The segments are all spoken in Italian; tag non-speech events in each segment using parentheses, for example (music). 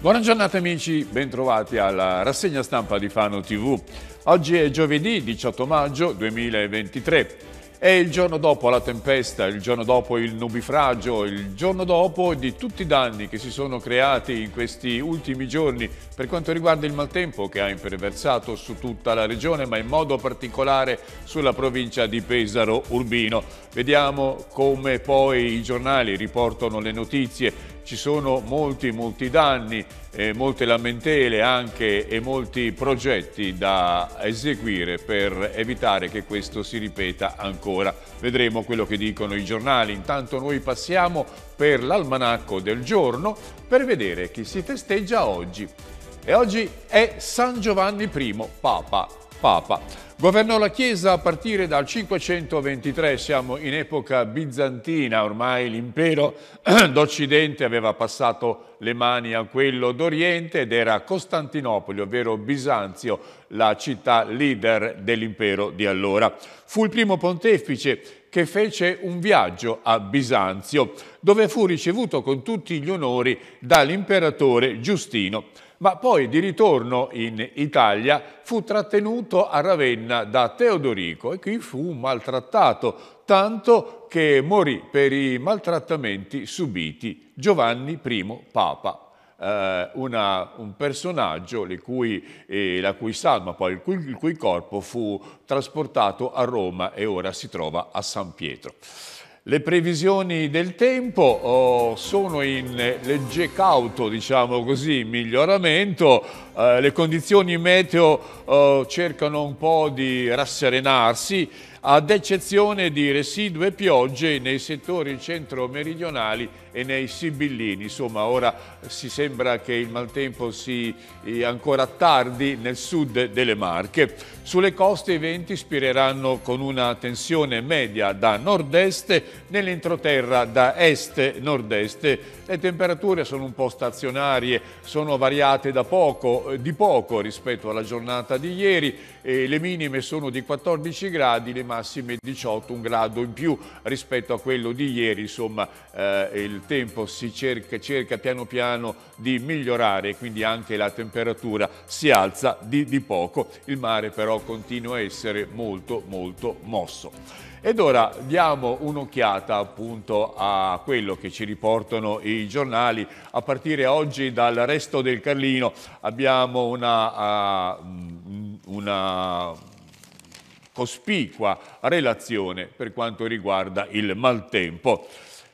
Buona giornata amici, bentrovati alla rassegna stampa di Fano TV. Oggi è giovedì 18 maggio 2023. È il giorno dopo la tempesta, il giorno dopo il nubifragio, il giorno dopo di tutti i danni che si sono creati in questi ultimi giorni per quanto riguarda il maltempo che ha imperversato su tutta la regione ma in modo particolare sulla provincia di Pesaro Urbino. Vediamo come poi i giornali riportano le notizie ci sono molti, molti danni, eh, molte lamentele anche e molti progetti da eseguire per evitare che questo si ripeta ancora. Vedremo quello che dicono i giornali. Intanto noi passiamo per l'almanacco del giorno per vedere chi si festeggia oggi. E oggi è San Giovanni I, Papa. Papa. Governò la Chiesa a partire dal 523, siamo in epoca bizantina, ormai l'impero (clears throat) d'Occidente aveva passato le mani a quello d'Oriente ed era Costantinopoli, ovvero Bisanzio, la città leader dell'impero di allora. Fu il primo pontefice che fece un viaggio a Bisanzio, dove fu ricevuto con tutti gli onori dall'imperatore Giustino ma poi di ritorno in Italia fu trattenuto a Ravenna da Teodorico e qui fu maltrattato, tanto che morì per i maltrattamenti subiti Giovanni I Papa. Eh, una, un personaggio cui, eh, la cui salma, poi il cui, il cui corpo fu trasportato a Roma e ora si trova a San Pietro. Le previsioni del tempo oh, sono in legge cauto, diciamo così, miglioramento. Eh, le condizioni meteo eh, cercano un po' di rasserenarsi, ad eccezione di residue piogge nei settori centro-meridionali e nei sibillini. Insomma, ora si sembra che il maltempo si eh, ancora tardi nel sud delle Marche. Sulle coste i venti spireranno con una tensione media da nord-est, nell'entroterra da est-nord-est. -est. Le temperature sono un po' stazionarie, sono variate da poco, eh, di poco rispetto alla giornata di ieri, eh, le minime sono di 14 gradi, le massime 18, un grado in più rispetto a quello di ieri, insomma eh, il tempo si cerca, cerca, piano piano di migliorare, quindi anche la temperatura si alza di, di poco, il mare però continua a essere molto molto mosso. Ed ora diamo un'occhiata appunto a quello che ci riportano i giornali a partire oggi dal resto del Carlino. Abbiamo una, uh, una cospicua relazione per quanto riguarda il maltempo.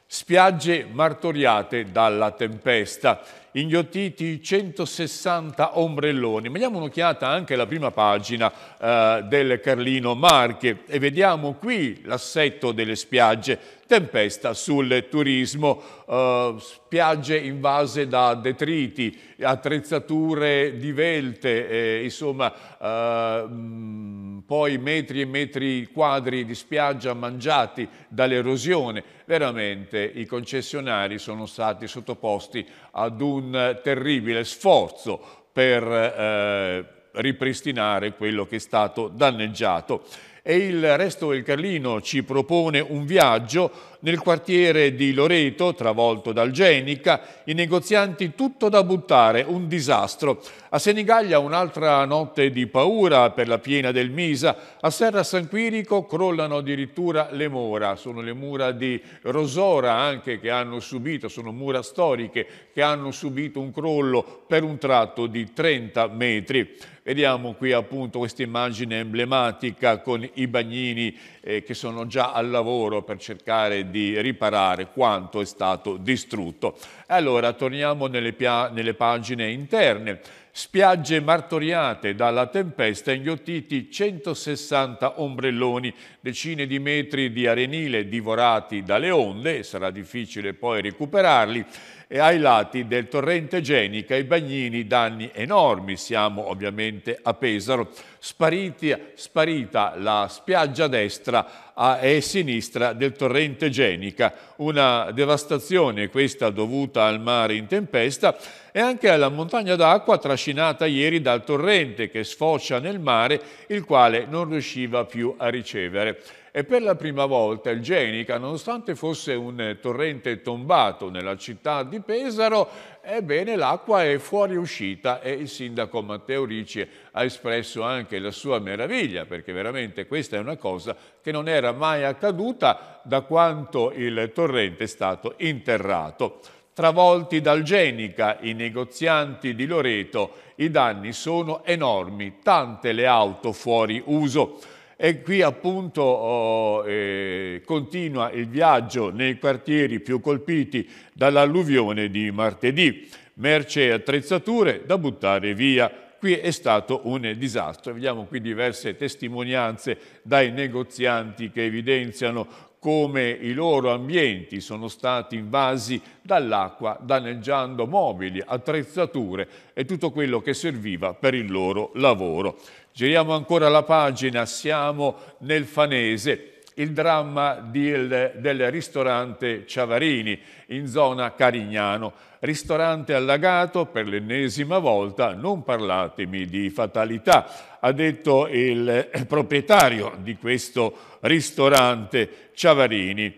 Spiagge martoriate dalla tempesta inghiottiti 160 ombrelloni. Ma un'occhiata anche alla prima pagina eh, del Carlino Marche e vediamo qui l'assetto delle spiagge. Tempesta sul turismo, eh, spiagge invase da detriti, attrezzature divelte, eh, insomma eh, mh, poi metri e metri quadri di spiaggia mangiati dall'erosione. Veramente i concessionari sono stati sottoposti ad un eh, terribile sforzo per eh, ripristinare quello che è stato danneggiato. E il resto del Carlino ci propone un viaggio nel quartiere di Loreto, travolto dal Genica, i negozianti tutto da buttare, un disastro. A Senigallia un'altra notte di paura per la piena del Misa, a Serra San Quirico crollano addirittura le mura, sono le mura di Rosora anche che hanno subito, sono mura storiche che hanno subito un crollo per un tratto di 30 metri. Vediamo qui appunto questa immagine emblematica con i bagnini eh, che sono già al lavoro per cercare di di riparare quanto è stato distrutto. Allora torniamo nelle, nelle pagine interne. Spiagge martoriate dalla tempesta, inghiottiti 160 ombrelloni, decine di metri di arenile divorati dalle onde, sarà difficile poi recuperarli, e ai lati del torrente Genica i bagnini danni enormi, siamo ovviamente a Pesaro, Spariti, sparita la spiaggia destra a, e sinistra del torrente Genica, una devastazione questa dovuta al mare in tempesta e anche alla montagna d'acqua trascinata ieri dal torrente che sfocia nel mare, il quale non riusciva più a ricevere e per la prima volta il Genica, nonostante fosse un torrente tombato nella città di Pesaro, Ebbene l'acqua è fuoriuscita e il sindaco Matteo Ricci ha espresso anche la sua meraviglia perché veramente questa è una cosa che non era mai accaduta da quanto il torrente è stato interrato. Travolti dal Genica i negozianti di Loreto, i danni sono enormi, tante le auto fuori uso. E qui appunto oh, eh, continua il viaggio nei quartieri più colpiti dall'alluvione di martedì. Merce e attrezzature da buttare via. Qui è stato un disastro. Vediamo qui diverse testimonianze dai negozianti che evidenziano come i loro ambienti sono stati invasi dall'acqua, danneggiando mobili, attrezzature e tutto quello che serviva per il loro lavoro. Giriamo ancora la pagina, siamo nel Fanese, il dramma di, del ristorante Ciavarini in zona Carignano. Ristorante allagato per l'ennesima volta, non parlatemi di fatalità, ha detto il (clears throat) proprietario di questo ristorante Ciavarini.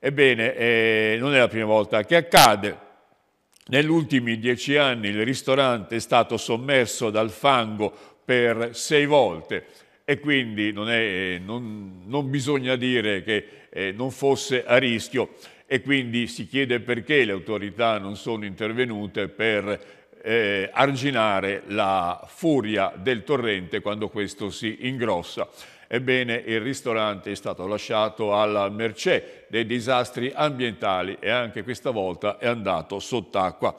Ebbene, eh, non è la prima volta che accade, negli ultimi dieci anni il ristorante è stato sommerso dal fango per sei volte e quindi non, è, eh, non, non bisogna dire che eh, non fosse a rischio e quindi si chiede perché le autorità non sono intervenute per eh, arginare la furia del torrente quando questo si ingrossa. Ebbene, il ristorante è stato lasciato alla mercé dei disastri ambientali e anche questa volta è andato sott'acqua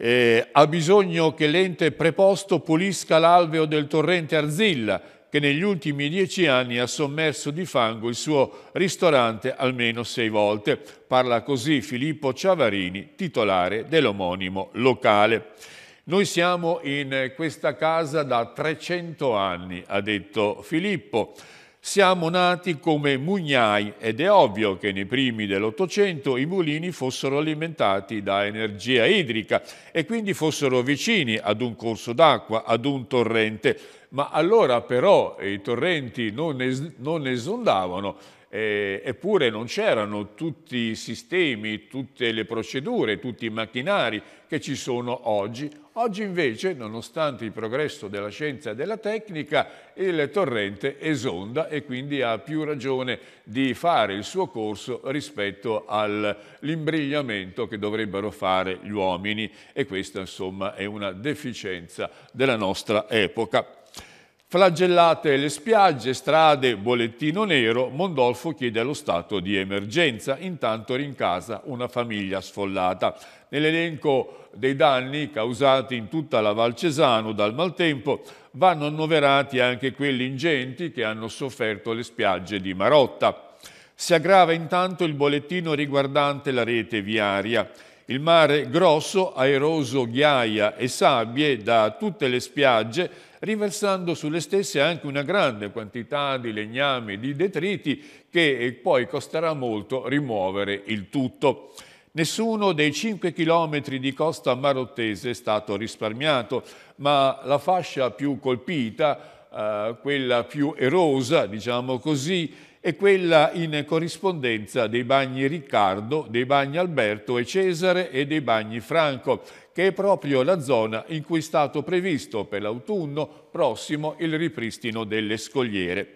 eh, ha bisogno che l'ente preposto pulisca l'alveo del torrente Arzilla, che negli ultimi dieci anni ha sommerso di fango il suo ristorante almeno sei volte. Parla così Filippo Ciavarini, titolare dell'omonimo locale. Noi siamo in questa casa da 300 anni, ha detto Filippo. Siamo nati come mugnai ed è ovvio che nei primi dell'Ottocento i mulini fossero alimentati da energia idrica e quindi fossero vicini ad un corso d'acqua, ad un torrente. Ma allora però i torrenti non, es non esondavano, eh, eppure non c'erano tutti i sistemi, tutte le procedure, tutti i macchinari che ci sono oggi. Oggi invece, nonostante il progresso della scienza e della tecnica, il torrente esonda e quindi ha più ragione di fare il suo corso rispetto all'imbrigliamento che dovrebbero fare gli uomini e questa insomma è una deficienza della nostra epoca. Flagellate le spiagge, strade, bollettino nero, Mondolfo chiede lo Stato di emergenza, intanto rincasa una famiglia sfollata. Nell'elenco dei danni causati in tutta la Valcesano dal maltempo vanno annoverati anche quelli ingenti che hanno sofferto le spiagge di Marotta. Si aggrava intanto il bollettino riguardante la rete viaria. Il mare grosso ha eroso ghiaia e sabbie da tutte le spiagge riversando sulle stesse anche una grande quantità di legnami, di detriti che eh, poi costerà molto rimuovere il tutto. Nessuno dei 5 chilometri di costa marottese è stato risparmiato, ma la fascia più colpita, eh, quella più erosa, diciamo così, e quella in corrispondenza dei bagni Riccardo, dei bagni Alberto e Cesare e dei bagni Franco, che è proprio la zona in cui è stato previsto per l'autunno prossimo il ripristino delle scogliere.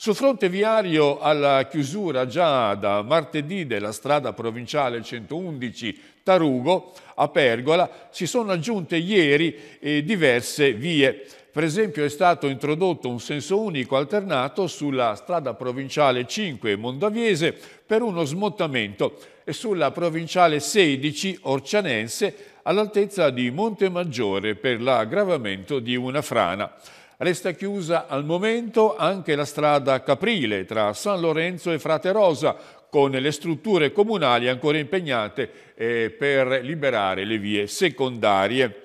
Sul fronte viario, alla chiusura già da martedì della strada provinciale 111 Tarugo a Pergola, si sono aggiunte ieri eh, diverse vie. Per esempio è stato introdotto un senso unico alternato sulla strada provinciale 5 Mondaviese per uno smottamento e sulla provinciale 16 Orcianense all'altezza di Montemaggiore per l'aggravamento di una frana. Resta chiusa al momento anche la strada Caprile tra San Lorenzo e Fraterosa con le strutture comunali ancora impegnate eh, per liberare le vie secondarie.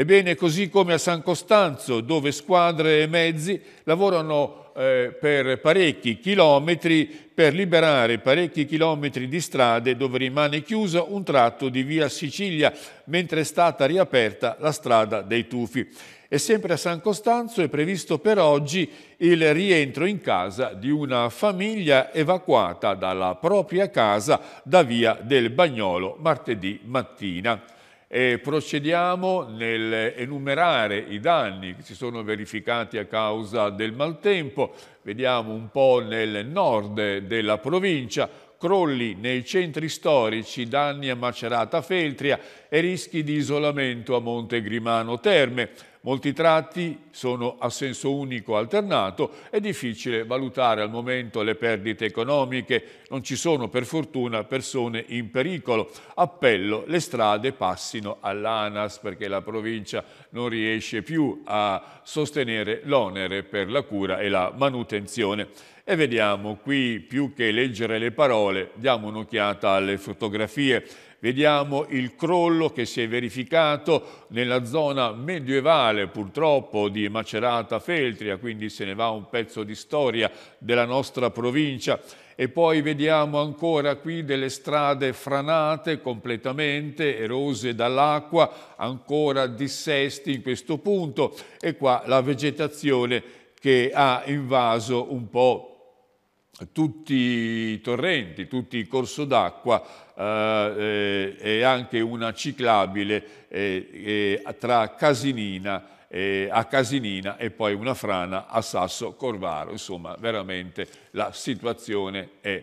Ebbene, così come a San Costanzo, dove squadre e mezzi lavorano eh, per parecchi chilometri per liberare parecchi chilometri di strade dove rimane chiuso un tratto di via Sicilia, mentre è stata riaperta la strada dei Tufi. E sempre a San Costanzo è previsto per oggi il rientro in casa di una famiglia evacuata dalla propria casa da via del Bagnolo martedì mattina e procediamo nell'enumerare i danni che si sono verificati a causa del maltempo. Vediamo un po' nel nord della provincia, crolli nei centri storici, danni a Macerata Feltria e rischi di isolamento a Monte Grimano Terme. Molti tratti sono a senso unico alternato, è difficile valutare al momento le perdite economiche, non ci sono per fortuna persone in pericolo. Appello, le strade passino all'ANAS perché la provincia non riesce più a sostenere l'onere per la cura e la manutenzione. E vediamo qui, più che leggere le parole, diamo un'occhiata alle fotografie Vediamo il crollo che si è verificato nella zona medievale purtroppo di Macerata Feltria, quindi se ne va un pezzo di storia della nostra provincia e poi vediamo ancora qui delle strade franate completamente, erose dall'acqua, ancora dissesti in questo punto e qua la vegetazione che ha invaso un po' tutti i torrenti, tutti i corso d'acqua eh, eh e anche una ciclabile eh, eh tra Casinina eh, a Casinina e poi una frana a Sasso Corvaro. Insomma, veramente la situazione è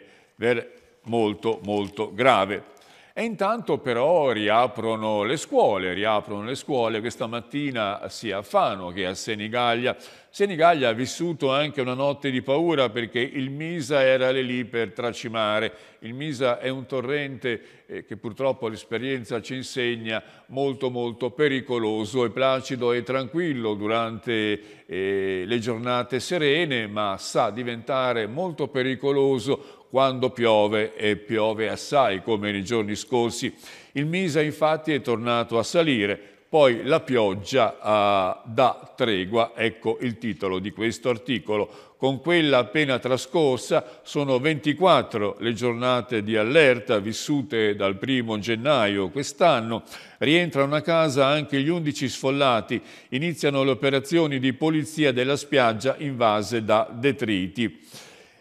molto molto grave. E intanto però riaprono le scuole, riaprono le scuole questa mattina sia a Fano che a Senigallia Senigallia ha vissuto anche una notte di paura perché il Misa era lì per tracimare. Il Misa è un torrente eh, che purtroppo l'esperienza ci insegna molto molto pericoloso e placido e tranquillo durante eh, le giornate serene ma sa diventare molto pericoloso quando piove e piove assai come nei giorni scorsi. Il Misa infatti è tornato a salire poi la pioggia ah, dà tregua, ecco il titolo di questo articolo. Con quella appena trascorsa sono 24 le giornate di allerta vissute dal primo gennaio quest'anno. Rientrano a casa anche gli 11 sfollati. Iniziano le operazioni di polizia della spiaggia invase da detriti.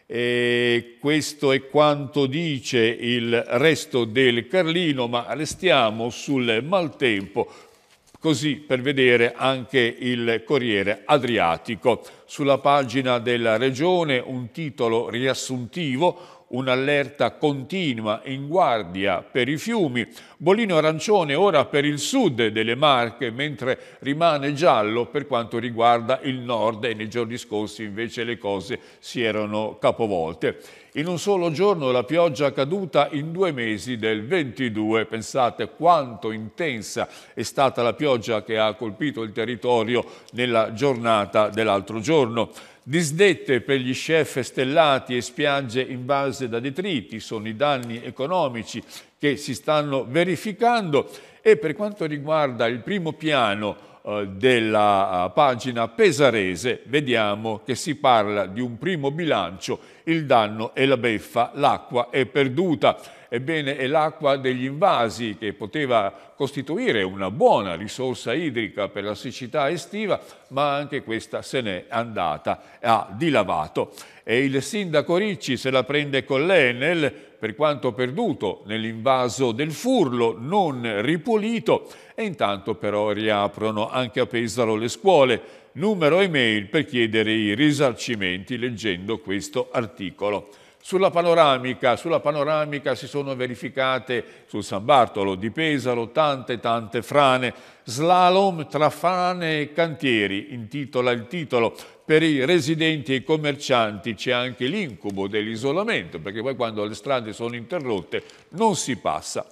E questo è quanto dice il resto del Carlino, ma restiamo sul maltempo così per vedere anche il Corriere Adriatico. Sulla pagina della Regione un titolo riassuntivo, un'allerta continua in guardia per i fiumi, Bolino arancione ora per il sud delle Marche, mentre rimane giallo per quanto riguarda il nord e nei giorni scorsi invece le cose si erano capovolte. In un solo giorno la pioggia caduta in due mesi del 22. Pensate quanto intensa è stata la pioggia che ha colpito il territorio nella giornata dell'altro giorno. Disdette per gli chef stellati e spiagge invase da detriti sono i danni economici che si stanno verificando e per quanto riguarda il primo piano eh, della eh, pagina pesarese vediamo che si parla di un primo bilancio il danno e la beffa, l'acqua è perduta. Ebbene, è l'acqua degli invasi che poteva costituire una buona risorsa idrica per la siccità estiva, ma anche questa se n'è andata, ha dilavato. E il sindaco Ricci se la prende con l'Enel, per quanto perduto nell'invaso del Furlo, non ripulito, e intanto però riaprono anche a Pesaro le scuole numero e-mail per chiedere i risarcimenti leggendo questo articolo. Sulla panoramica, sulla panoramica, si sono verificate sul San Bartolo di Pesaro tante tante frane, slalom tra frane e cantieri, intitola il titolo. Per i residenti e i commercianti c'è anche l'incubo dell'isolamento, perché poi quando le strade sono interrotte non si passa.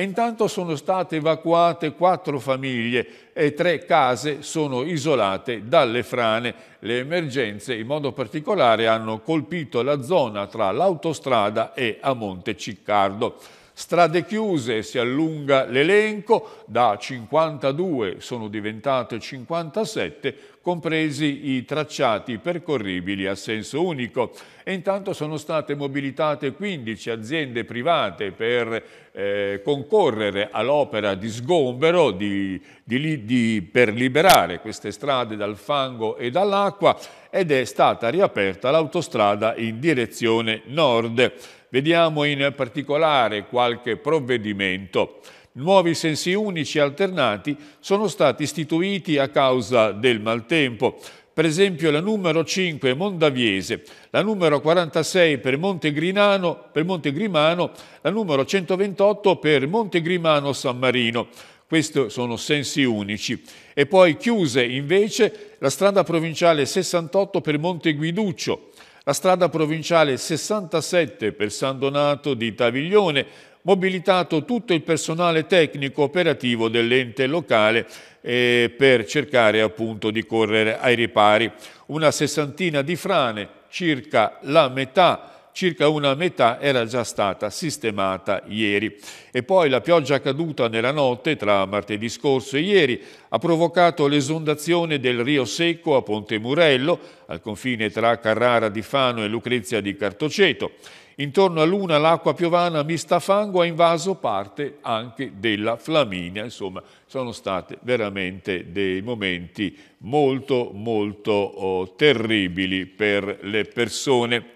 E intanto sono state evacuate quattro famiglie e tre case sono isolate dalle frane. Le emergenze in modo particolare hanno colpito la zona tra l'autostrada e a Monte Ciccardo. Strade chiuse si allunga l'elenco, da 52 sono diventate 57, compresi i tracciati percorribili a senso unico. E intanto sono state mobilitate 15 aziende private per eh, concorrere all'opera di sgombero di, di, di, per liberare queste strade dal fango e dall'acqua ed è stata riaperta l'autostrada in direzione nord. Vediamo in particolare qualche provvedimento. Nuovi sensi unici alternati sono stati istituiti a causa del maltempo, per esempio la numero 5 Mondaviese, la numero 46 per, per Montegrimano, la numero 128 per Montegrimano San Marino. Questi sono sensi unici. E poi chiuse invece la strada provinciale 68 per Monteguiduccio, la strada provinciale 67 per San Donato di Taviglione, mobilitato tutto il personale tecnico operativo dell'ente locale eh, per cercare appunto di correre ai ripari. Una sessantina di frane, circa la metà circa una metà era già stata sistemata ieri. E poi la pioggia caduta nella notte tra martedì scorso e ieri ha provocato l'esondazione del Rio Secco a Ponte Murello, al confine tra Carrara di Fano e Lucrezia di Cartoceto. Intorno a Luna l'acqua piovana mista a fango ha invaso parte anche della Flaminia. Insomma, sono stati veramente dei momenti molto, molto oh, terribili per le persone.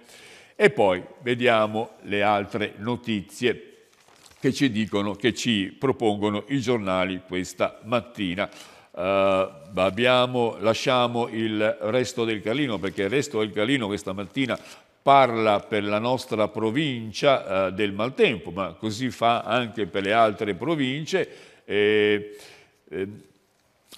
E poi vediamo le altre notizie che ci dicono, che ci propongono i giornali questa mattina. Uh, abbiamo, lasciamo il resto del Calino, perché il resto del Calino questa mattina parla per la nostra provincia uh, del maltempo, ma così fa anche per le altre province. E, eh,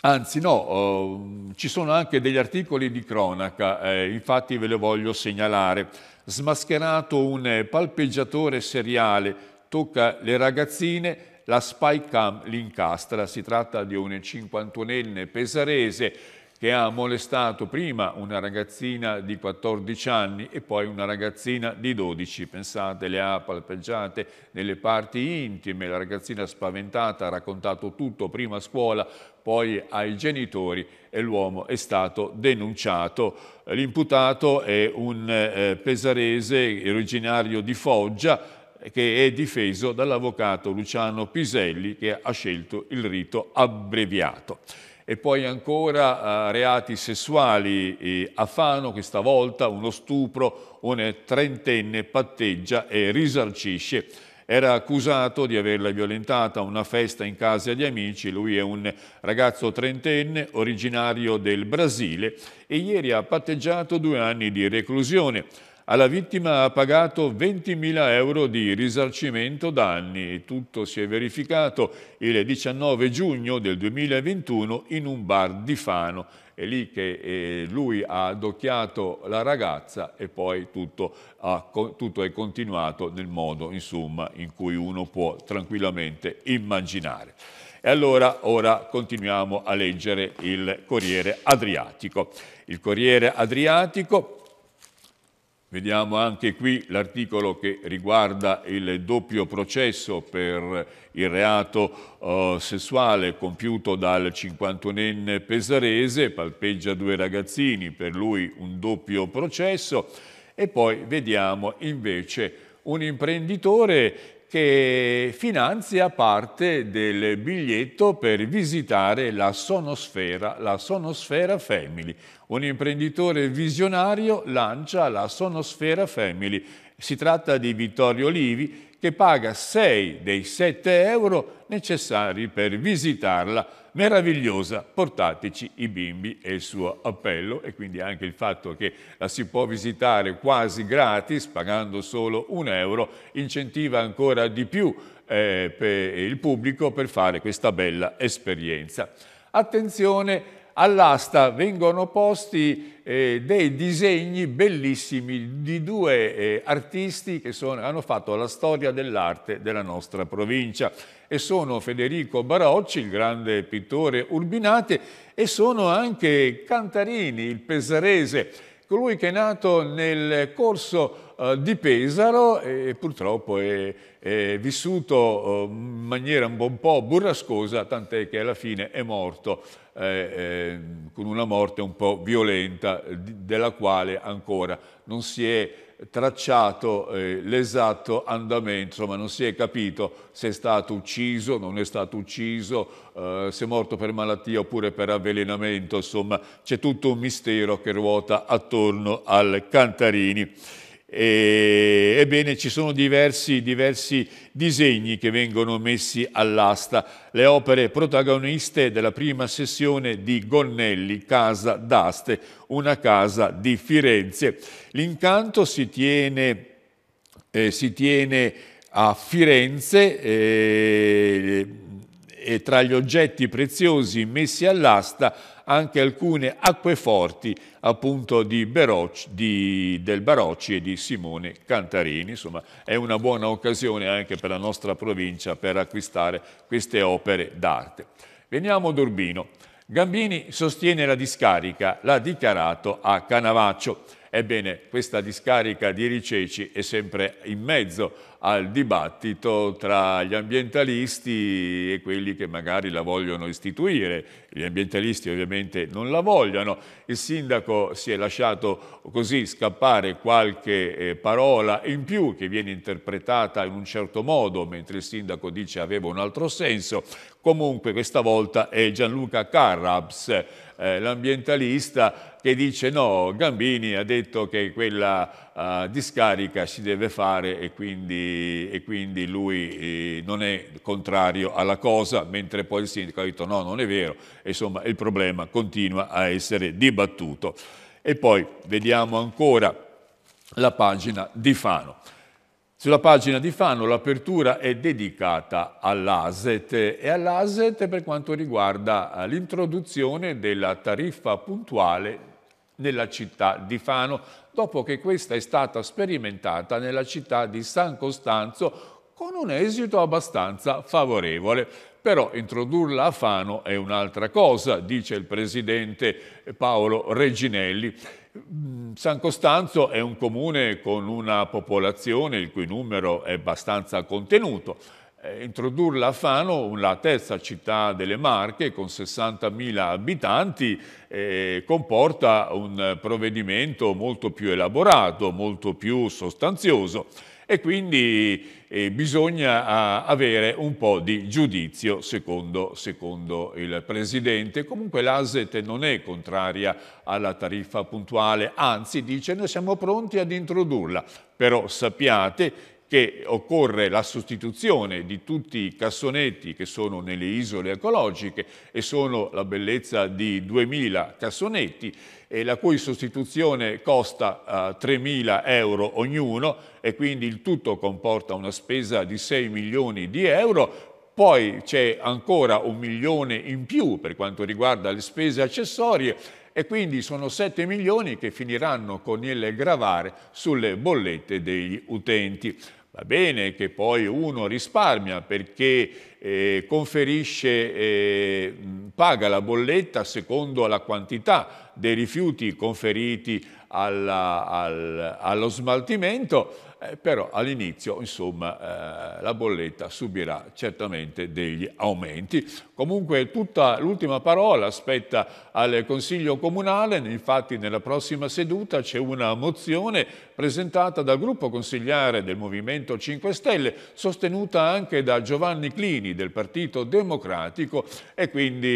Anzi no, eh, ci sono anche degli articoli di cronaca, eh, infatti ve le voglio segnalare. Smascherato un palpeggiatore seriale, tocca le ragazzine, la cam l'incastra. Si tratta di un 51enne pesarese che ha molestato prima una ragazzina di 14 anni e poi una ragazzina di 12. Pensate, le ha palpeggiate nelle parti intime, la ragazzina spaventata ha raccontato tutto prima a scuola, poi ai genitori e l'uomo è stato denunciato. L'imputato è un eh, pesarese originario di Foggia che è difeso dall'avvocato Luciano Piselli che ha scelto il rito abbreviato. E poi ancora eh, reati sessuali eh, a Fano, questa volta uno stupro, un trentenne patteggia e risarcisce era accusato di averla violentata a una festa in casa di amici. Lui è un ragazzo trentenne, originario del Brasile, e ieri ha patteggiato due anni di reclusione. Alla vittima ha pagato 20.000 euro di risarcimento danni. e Tutto si è verificato il 19 giugno del 2021 in un bar di Fano. È lì che eh, lui ha adocchiato la ragazza e poi tutto, ha, tutto è continuato nel modo insomma, in cui uno può tranquillamente immaginare. E allora ora continuiamo a leggere il Corriere Adriatico. Il Corriere Adriatico Vediamo anche qui l'articolo che riguarda il doppio processo per il reato eh, sessuale compiuto dal 51enne pesarese, palpeggia due ragazzini, per lui un doppio processo, e poi vediamo invece un imprenditore che finanzia parte del biglietto per visitare la Sonosfera, la Sonosfera Family. Un imprenditore visionario lancia la Sonosfera Family. Si tratta di Vittorio Livi che paga 6 dei 7 euro necessari per visitarla meravigliosa, portateci i bimbi e il suo appello e quindi anche il fatto che la si può visitare quasi gratis pagando solo un euro incentiva ancora di più eh, il pubblico per fare questa bella esperienza. Attenzione all'asta vengono posti eh, dei disegni bellissimi di due eh, artisti che sono, hanno fatto la storia dell'arte della nostra provincia e sono Federico Barocci, il grande pittore Urbinate, e sono anche Cantarini, il pesarese, colui che è nato nel corso eh, di Pesaro e purtroppo è, è vissuto eh, in maniera un, po' burrascosa, tant'è che alla fine è morto eh, eh, con una morte un po' violenta, della quale ancora non si è tracciato eh, l'esatto andamento, insomma non si è capito se è stato ucciso, non è stato ucciso, eh, se è morto per malattia oppure per avvelenamento, insomma c'è tutto un mistero che ruota attorno al Cantarini. E, ebbene, ci sono diversi, diversi, disegni che vengono messi all'asta. Le opere protagoniste della prima sessione di Gonnelli, Casa d'Aste, una casa di Firenze. L'incanto si tiene, eh, si tiene a Firenze eh, e tra gli oggetti preziosi messi all'asta anche alcune acqueforti appunto Barocci, di, del Barocci e di Simone Cantarini. Insomma, è una buona occasione anche per la nostra provincia per acquistare queste opere d'arte. Veniamo ad Urbino. Gambini sostiene la discarica, l'ha dichiarato a Canavaccio. Ebbene, questa discarica di Riceci è sempre in mezzo al dibattito tra gli ambientalisti e quelli che magari la vogliono istituire. Gli ambientalisti ovviamente non la vogliono. Il sindaco si è lasciato così scappare qualche eh, parola in più che viene interpretata in un certo modo, mentre il sindaco dice aveva un altro senso. Comunque questa volta è Gianluca Carrabs, eh, l'ambientalista, che dice no, Gambini ha detto che quella eh, discarica si deve fare e quindi, e quindi lui eh, non è contrario alla cosa, mentre poi il sindaco ha detto no, non è vero. Insomma, il problema continua a essere dibattuto. E poi vediamo ancora la pagina di Fano. Sulla pagina di Fano l'apertura è dedicata all'ASET e all'ASET per quanto riguarda eh, l'introduzione della tariffa puntuale nella città di Fano, dopo che questa è stata sperimentata nella città di San Costanzo con un esito abbastanza favorevole. Però introdurla a Fano è un'altra cosa, dice il presidente Paolo Reginelli. Mm, San Costanzo è un comune con una popolazione il cui numero è abbastanza contenuto. Eh, introdurla a Fano, la terza città delle Marche, con 60.000 abitanti, eh, comporta un provvedimento molto più elaborato, molto più sostanzioso e quindi eh, bisogna avere un po' di giudizio secondo, secondo il Presidente. Comunque l'ASET non è contraria alla tariffa puntuale, anzi dice noi siamo pronti ad introdurla, però sappiate che occorre la sostituzione di tutti i cassonetti che sono nelle isole ecologiche e sono la bellezza di 2.000 cassonetti e la cui sostituzione costa eh, 3.000 euro ognuno e quindi il tutto comporta una spesa di 6 milioni di euro poi c'è ancora un milione in più per quanto riguarda le spese accessorie e quindi sono 7 milioni che finiranno con il gravare sulle bollette degli utenti. Va bene che poi uno risparmia perché eh, conferisce, eh, paga la bolletta secondo la quantità dei rifiuti conferiti alla, al, allo smaltimento, eh, però all'inizio insomma, eh, la bolletta subirà certamente degli aumenti. Comunque tutta l'ultima parola spetta al Consiglio Comunale, infatti nella prossima seduta c'è una mozione presentata dal gruppo consigliare del Movimento 5 Stelle, sostenuta anche da Giovanni Clini del Partito Democratico e quindi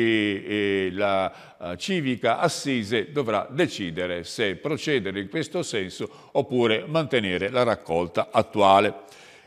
eh, la eh, civica assise dovrà decidere se procedere in questo senso oppure mantenere la raccolta attuale.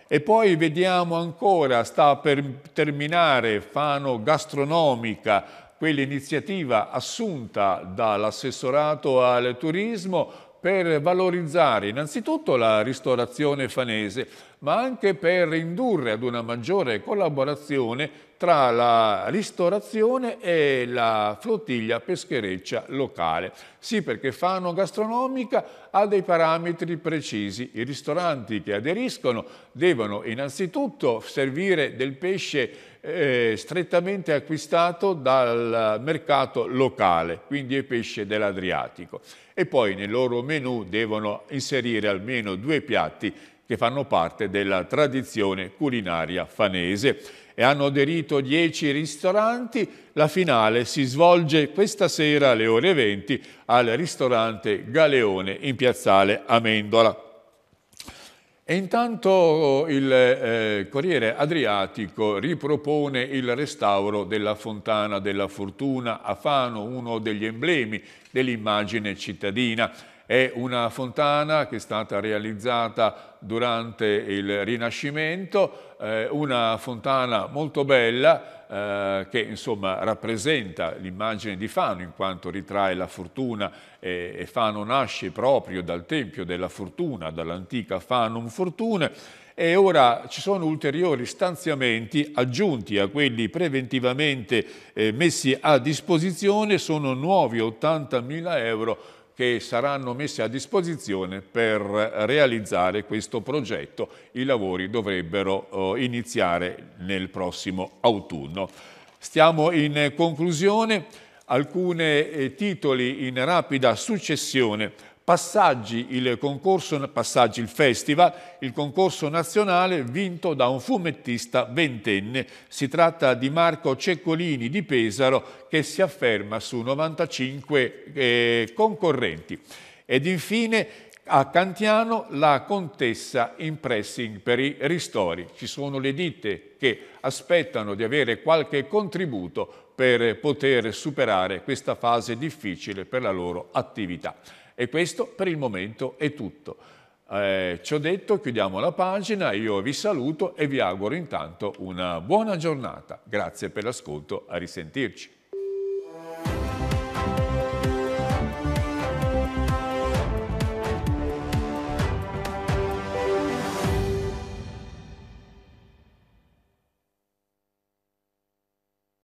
E poi vediamo ancora, sta per terminare Fano Gastronomica, quell'iniziativa assunta dall'assessorato al turismo per valorizzare innanzitutto la ristorazione fanese, ma anche per indurre ad una maggiore collaborazione tra la ristorazione e la flottiglia peschereccia locale. Sì, perché Fano Gastronomica ha dei parametri precisi. I ristoranti che aderiscono devono innanzitutto servire del pesce eh, strettamente acquistato dal mercato locale, quindi il pesce dell'Adriatico. E poi nel loro menù devono inserire almeno due piatti che fanno parte della tradizione culinaria fanese e hanno aderito 10 ristoranti. La finale si svolge questa sera alle ore 20 al ristorante Galeone in piazzale Amendola. E intanto il eh, Corriere Adriatico ripropone il restauro della Fontana della Fortuna a Fano, uno degli emblemi dell'immagine cittadina. È una fontana che è stata realizzata durante il Rinascimento, eh, una fontana molto bella eh, che insomma rappresenta l'immagine di Fano in quanto ritrae la fortuna eh, e Fano nasce proprio dal Tempio della Fortuna, dall'antica Fanum Fortune e ora ci sono ulteriori stanziamenti aggiunti a quelli preventivamente eh, messi a disposizione, sono nuovi 80.000 euro che saranno messe a disposizione per realizzare questo progetto. I lavori dovrebbero eh, iniziare nel prossimo autunno. Stiamo in conclusione, alcuni eh, titoli in rapida successione passaggi il concorso, passaggi il festival, il concorso nazionale vinto da un fumettista ventenne. Si tratta di Marco Ceccolini di Pesaro che si afferma su 95 eh, concorrenti. Ed infine a Cantiano la contessa in pressing per i ristori. Ci sono le ditte che aspettano di avere qualche contributo per poter superare questa fase difficile per la loro attività. E questo per il momento è tutto. Eh, ci ho detto, chiudiamo la pagina, io vi saluto e vi auguro intanto una buona giornata. Grazie per l'ascolto, a risentirci.